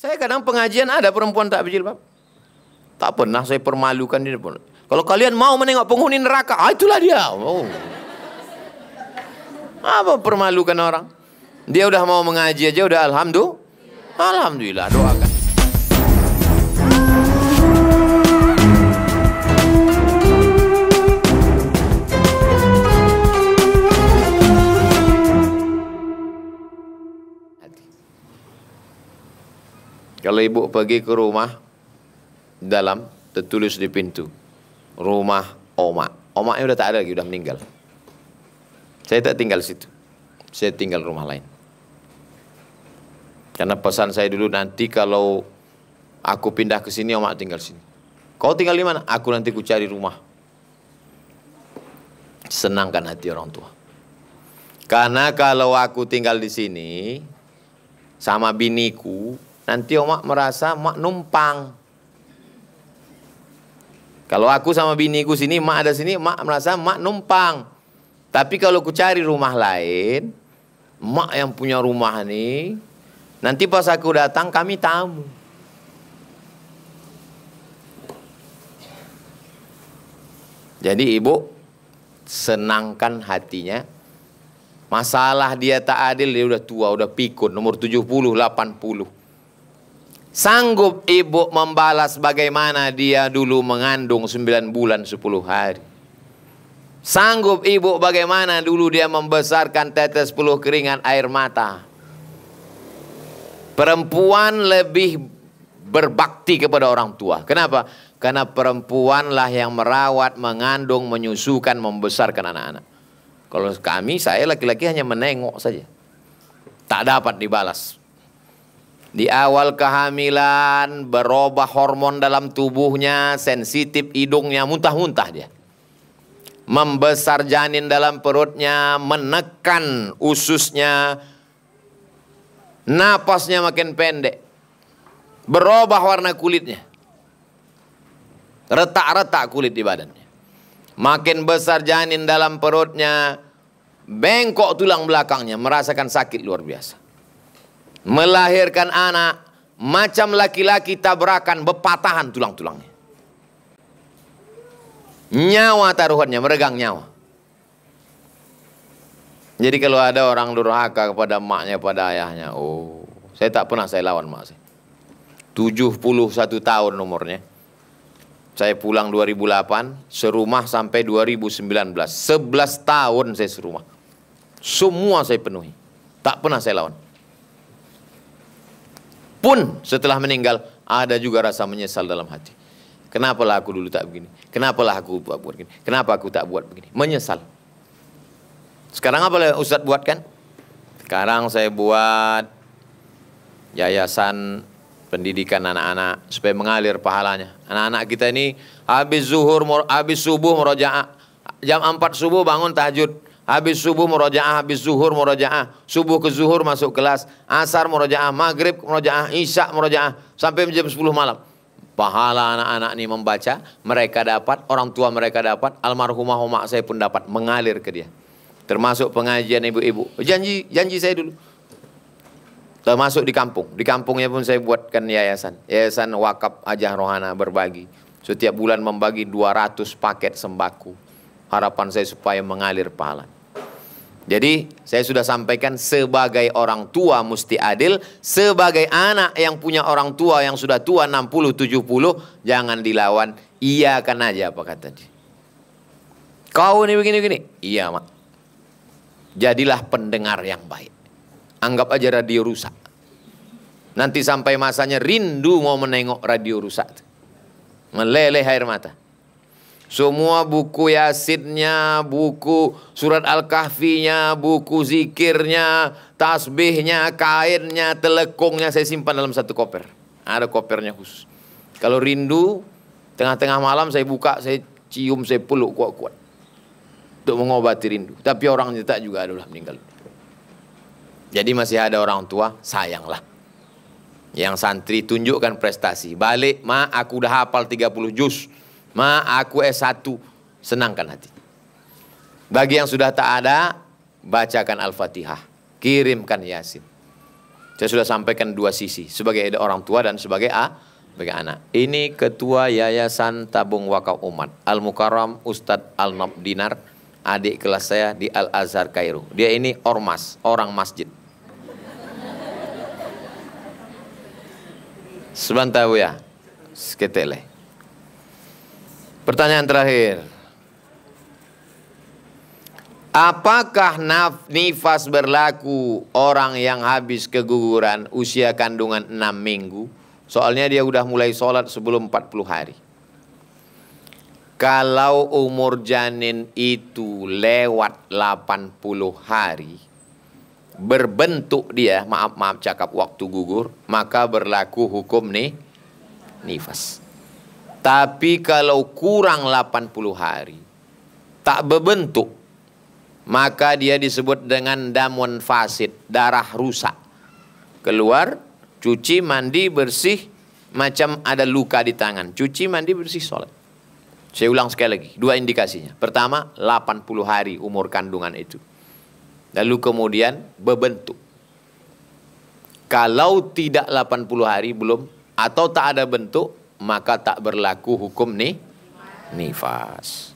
Saya kadang pengajian ada perempuan tak berjilbab. Tak pernah saya permalukan dia pun. Kalau kalian mau menengok penghuni neraka, ah itulah dia. Oh. Apa permalukan orang? Dia udah mau mengaji aja udah alhamdulillah. Alhamdulillah doakan. Kalau ibu pergi ke rumah dalam tertulis di pintu rumah oma. Omaknya udah tak ada lagi, udah meninggal. Saya tak tinggal situ. Saya tinggal rumah lain. Karena pesan saya dulu nanti kalau aku pindah ke sini, omak tinggal sini. Kau tinggal di mana? Aku nanti ku cari rumah. Senangkan hati orang tua. Karena kalau aku tinggal di sini sama biniku, Nanti omak merasa mak numpang. Kalau aku sama biniku sini, mak ada sini, mak merasa mak numpang. Tapi kalau ku cari rumah lain, mak yang punya rumah nih, nanti pas aku datang kami tamu. Jadi ibu senangkan hatinya. Masalah dia tak adil, dia udah tua, udah pikun, nomor 70, 80. Sanggup ibu membalas bagaimana dia dulu mengandung 9 bulan 10 hari. Sanggup ibu bagaimana dulu dia membesarkan tetes sepuluh keringan air mata. Perempuan lebih berbakti kepada orang tua. Kenapa? Karena perempuanlah yang merawat, mengandung, menyusukan, membesarkan anak-anak. Kalau kami, saya laki-laki hanya menengok saja. Tak dapat dibalas. Di awal kehamilan berubah hormon dalam tubuhnya, sensitif hidungnya, muntah-muntah dia. Membesar janin dalam perutnya, menekan ususnya, napasnya makin pendek. Berubah warna kulitnya. Retak-retak kulit di badannya. Makin besar janin dalam perutnya, bengkok tulang belakangnya, merasakan sakit luar biasa melahirkan anak macam laki-laki tabrakan bepatahan tulang-tulangnya. Nyawa taruhannya, meregang nyawa. Jadi kalau ada orang durhaka kepada maknya, pada ayahnya, oh, saya tak pernah saya lawan mak saya. 71 tahun umurnya. Saya pulang 2008, serumah sampai 2019. 11 tahun saya serumah. Semua saya penuhi. Tak pernah saya lawan pun setelah meninggal ada juga rasa menyesal dalam hati. Kenapalah aku dulu tak begini? Kenapalah aku buat begini? Kenapa aku tak buat begini? Menyesal. Sekarang apa yang Ustadz buat kan? Sekarang saya buat yayasan pendidikan anak-anak supaya mengalir pahalanya. Anak-anak kita ini habis zuhur, habis subuh murojaah. Jam 4 subuh bangun tahajud Habis subuh murojaah, habis zuhur murojaah, subuh ke zuhur masuk kelas, asar murojaah, maghrib murojaah, isya murojaah sampai jam 10 malam. Pahala anak-anak ini membaca, mereka dapat, orang tua mereka dapat, almarhumah omak saya pun dapat mengalir ke dia. Termasuk pengajian ibu-ibu. Janji, janji saya dulu. Termasuk di kampung. Di kampungnya pun saya buatkan yayasan. Yayasan wakaf ajah rohana berbagi. Setiap bulan membagi 200 paket sembako. Harapan saya supaya mengalir pahala. Jadi saya sudah sampaikan sebagai orang tua mesti adil, sebagai anak yang punya orang tua yang sudah tua 60 70 jangan dilawan, iya kan aja apa kata dia. Kau ini begini-begini. Iya, Mak. Jadilah pendengar yang baik. Anggap aja radio rusak. Nanti sampai masanya rindu mau menengok radio rusak. Meleleh air mata. Semua buku yasidnya, buku surat Al-Kahfinya, buku zikirnya, tasbihnya, kainnya, telekungnya saya simpan dalam satu koper. Ada kopernya khusus. Kalau rindu, tengah-tengah malam saya buka, saya cium, saya peluk kuat-kuat. Untuk mengobati rindu. Tapi orangnya tak juga adalah meninggal. Jadi masih ada orang tua, sayanglah. Yang santri tunjukkan prestasi. Balik, ma aku udah hafal 30 juz Ma aku S1, senangkan hati. Bagi yang sudah tak ada, bacakan Al-Fatihah. Kirimkan Yasin. Saya sudah sampaikan dua sisi, sebagai orang tua dan sebagai A, sebagai anak. Ini Ketua Yayasan Tabung Wakaf Umat, Al-Mukarram Ustadz Al-Nob Dinar, adik kelas saya di Al-Azhar Kairo. Dia ini ormas, orang masjid. Sebentar ya, seketele. Pertanyaan terakhir. Apakah naf, nifas berlaku orang yang habis keguguran usia kandungan 6 minggu? Soalnya dia udah mulai sholat sebelum 40 hari. Kalau umur janin itu lewat 80 hari, berbentuk dia, maaf-maaf cakap waktu gugur, maka berlaku hukum nih, nifas. Tapi kalau kurang 80 hari, tak berbentuk, maka dia disebut dengan damun fasid, darah rusak. Keluar, cuci, mandi, bersih, macam ada luka di tangan. Cuci, mandi, bersih, sholat. Saya ulang sekali lagi, dua indikasinya. Pertama, 80 hari umur kandungan itu. Lalu kemudian berbentuk. Kalau tidak 80 hari belum, atau tak ada bentuk, maka tak berlaku hukum nih nifas.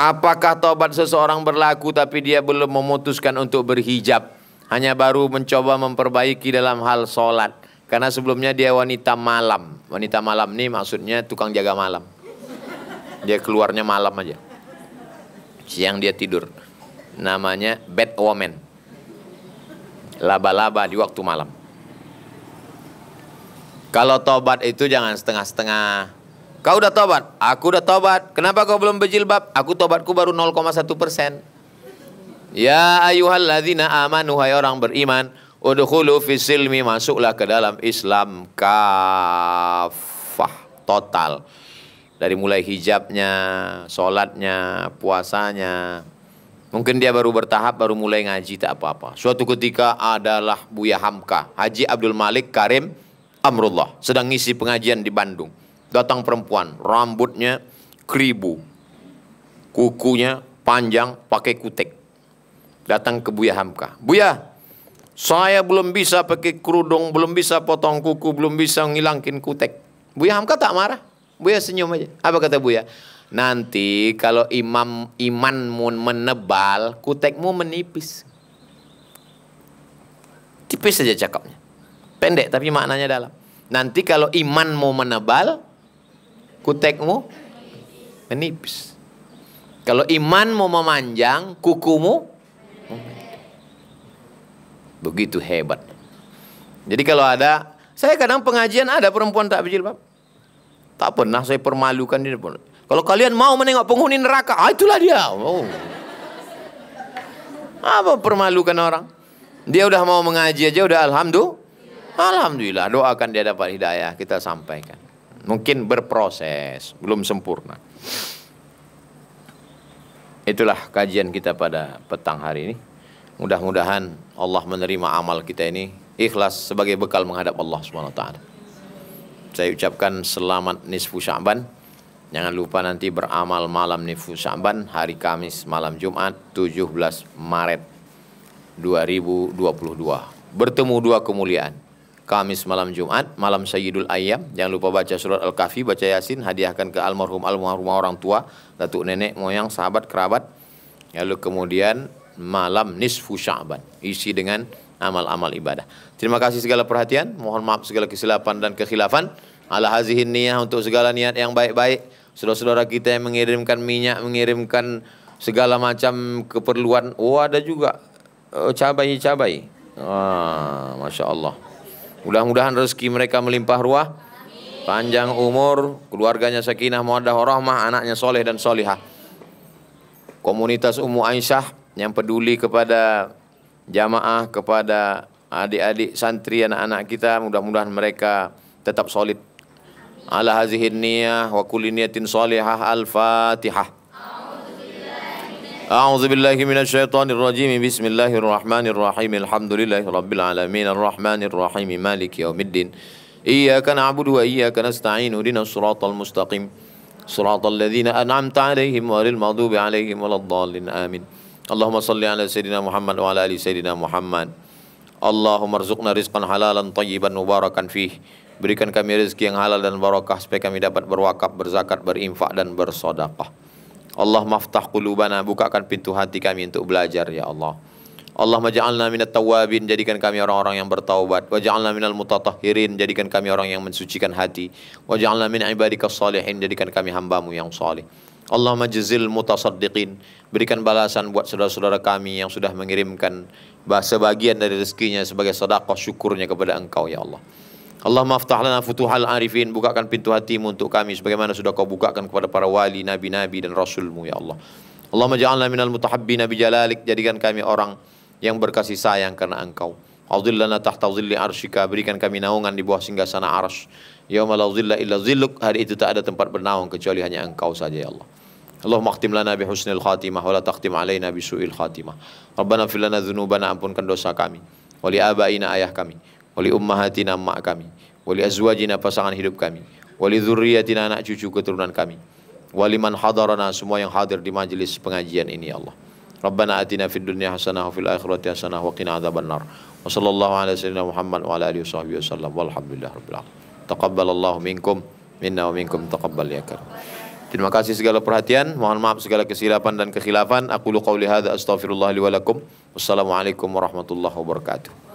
Apakah tobat seseorang berlaku tapi dia belum memutuskan untuk berhijab? Hanya baru mencoba memperbaiki dalam hal sholat. Karena sebelumnya dia wanita malam. Wanita malam ini maksudnya tukang jaga malam. Dia keluarnya malam aja. Siang dia tidur. Namanya bad woman. Laba-laba di waktu malam. Kalau tobat itu jangan setengah-setengah. Kau udah tobat? Aku udah tobat. Kenapa kau belum berjilbab? Aku tobatku baru 0,1 persen. Ya ayuhalladzina amanu hai orang beriman. Udhulu fisilmi masuklah ke dalam Islam kafah total. Dari mulai hijabnya, sholatnya, puasanya. Mungkin dia baru bertahap, baru mulai ngaji, tak apa-apa. Suatu ketika adalah Buya Hamka, Haji Abdul Malik Karim, Amrullah sedang ngisi pengajian di Bandung. Datang perempuan, rambutnya keribu, kukunya panjang, pakai kutek. Datang ke Buya Hamka. Buya, saya belum bisa pakai kerudung, belum bisa potong kuku, belum bisa ngilangkin kutek. Buya Hamka tak marah. Buya senyum aja. Apa kata Buya? Nanti kalau imam imanmu menebal, kutekmu menipis. Tipis saja cakapnya pendek tapi maknanya dalam. Nanti kalau imanmu menebal, kutekmu menipis. Kalau imanmu memanjang, kukumu begitu hebat. Jadi kalau ada, saya kadang pengajian ada perempuan tak berjilbab. Tak pernah saya permalukan dia pun. Kalau kalian mau menengok penghuni neraka, ah itulah dia. Oh. Apa permalukan orang? Dia udah mau mengaji aja udah alhamdulillah. Alhamdulillah doakan dia dapat hidayah kita sampaikan. Mungkin berproses, belum sempurna. Itulah kajian kita pada petang hari ini. Mudah-mudahan Allah menerima amal kita ini ikhlas sebagai bekal menghadap Allah Subhanahu wa taala. Saya ucapkan selamat nisfu Sya'ban. Jangan lupa nanti beramal malam nisfu Sya'ban hari Kamis malam Jumat 17 Maret 2022. Bertemu dua kemuliaan Kamis malam Jumat, malam Sayyidul Ayyam. Jangan lupa baca surat Al-Kahfi, baca Yasin, hadiahkan ke almarhum almarhumah orang tua, datuk nenek moyang, sahabat, kerabat. Lalu kemudian malam nisfu Sya'ban, isi dengan amal-amal ibadah. Terima kasih segala perhatian, mohon maaf segala kesilapan dan kekhilafan. Ala hazihin niyah untuk segala niat yang baik-baik. Saudara-saudara kita yang mengirimkan minyak, mengirimkan segala macam keperluan. Oh ada juga eh, cabai-cabai. Ah, Masya Allah. Mudah-mudahan rezeki mereka melimpah ruah. Panjang umur, keluarganya sakinah, orang, rahmah, anaknya soleh dan solihah. Komunitas Ummu Aisyah yang peduli kepada jamaah, kepada adik-adik santri anak-anak kita, mudah-mudahan mereka tetap solid. Ala hazihin niyah wa kulli niyatin solihah al-fatihah. أعوذ بالله من الشيطان الرجيم بسم الله الرحمن الرحيم الحمد لله رب العالمين الرحمن الرحيم مالك يوم الدين إياك نعبد وإياك نستعين اهدنا الصراط المستقيم صراط الذين أنعمت عليهم ولا المغضوب عليهم ولا الضالين آمين اللهم صل على سيدنا محمد وعلى آل سيدنا محمد اللهم ارزقنا رزقا حلالا طيبا مباركا فيه Berikan kami rezeki yang halal dan barokah supaya kami dapat berwakaf, berzakat, berinfak dan bersodakah. Allah maftah qulubana bukakan pintu hati kami untuk belajar ya Allah Allah maja'alna minat tawabin jadikan kami orang-orang yang bertaubat waja'alna minal mutatahhirin jadikan kami orang yang mensucikan hati waja'alna min ibadika salihin jadikan kami hambamu yang salih Allah majzil mutasaddiqin berikan balasan buat saudara-saudara kami yang sudah mengirimkan sebagian dari rezekinya sebagai sedekah syukurnya kepada engkau ya Allah Allah maftah lana futuhal arifin bukakan pintu hatimu untuk kami sebagaimana sudah kau bukakan kepada para wali nabi-nabi dan rasulmu ya Allah Allah maja'alna minal Nabi Jalalik jadikan kami orang yang berkasih sayang karena engkau Adillana tahta zilli arshika berikan kami naungan di bawah sana arsh Yawma la zilla illa zilluk hari itu tak ada tempat bernaung kecuali hanya engkau saja ya Allah Allahumma akhtim lana bi husnil khatimah wa la takhtim bi su'il khatimah Rabbana fil lana ampunkan dosa kami wali abaina ayah kami wali ummahatina mak kami, wali azwajina pasangan hidup kami, wali zurriyatina anak cucu keturunan kami, wali man hadarana semua yang hadir di majelis pengajian ini ya Allah. Rabbana atina fid dunya hasanah wa fil akhirati hasanah wa qina adzabannar. Wa sallallahu ala sayyidina Muhammad wa ala alihi wasahbihi wasallam. Walhamdulillah rabbil alamin. Taqabbalallahu minkum minna wa minkum taqabbal ya karim. Terima kasih segala perhatian. Mohon maaf segala kesilapan dan kekhilafan. Aku lu qawli hadza astaghfirullah li wa lakum. Wassalamualaikum warahmatullahi wabarakatuh.